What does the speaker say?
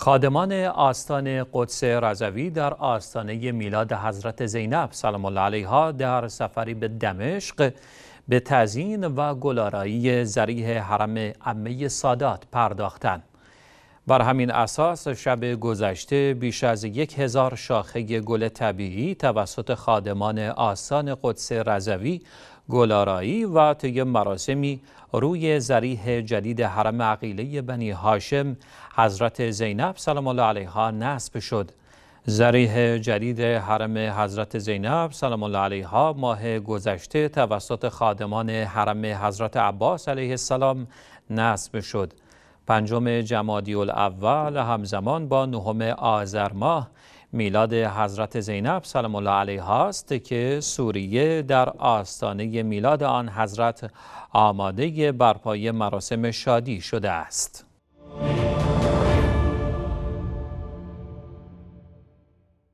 خادمان آستان قدس رضوی در آستانه میلاد حضرت زینب سلام الله علیها در سفری به دمشق به تزین و گلارایی زریح حرم امه سادات پرداختند. بر همین اساس شب گذشته بیش از یک هزار شاخه گل طبیعی توسط خادمان آسان قدس رضوی گلارایی و طی مراسمی روی زریح جدید حرم عقیله بنی هاشم حضرت زینب سلام الله علیها نصب شد زریح جدید حرم حضرت زینب سلام الله علیها ماه گذشته توسط خادمان حرم حضرت عباس علیه السلام نصب شد پنجم جمادی الاول همزمان با نهم آذر ماه میلاد حضرت زینب سلام الله علیه است که سوریه در آستانه میلاد آن حضرت آماده برپای مراسم شادی شده است.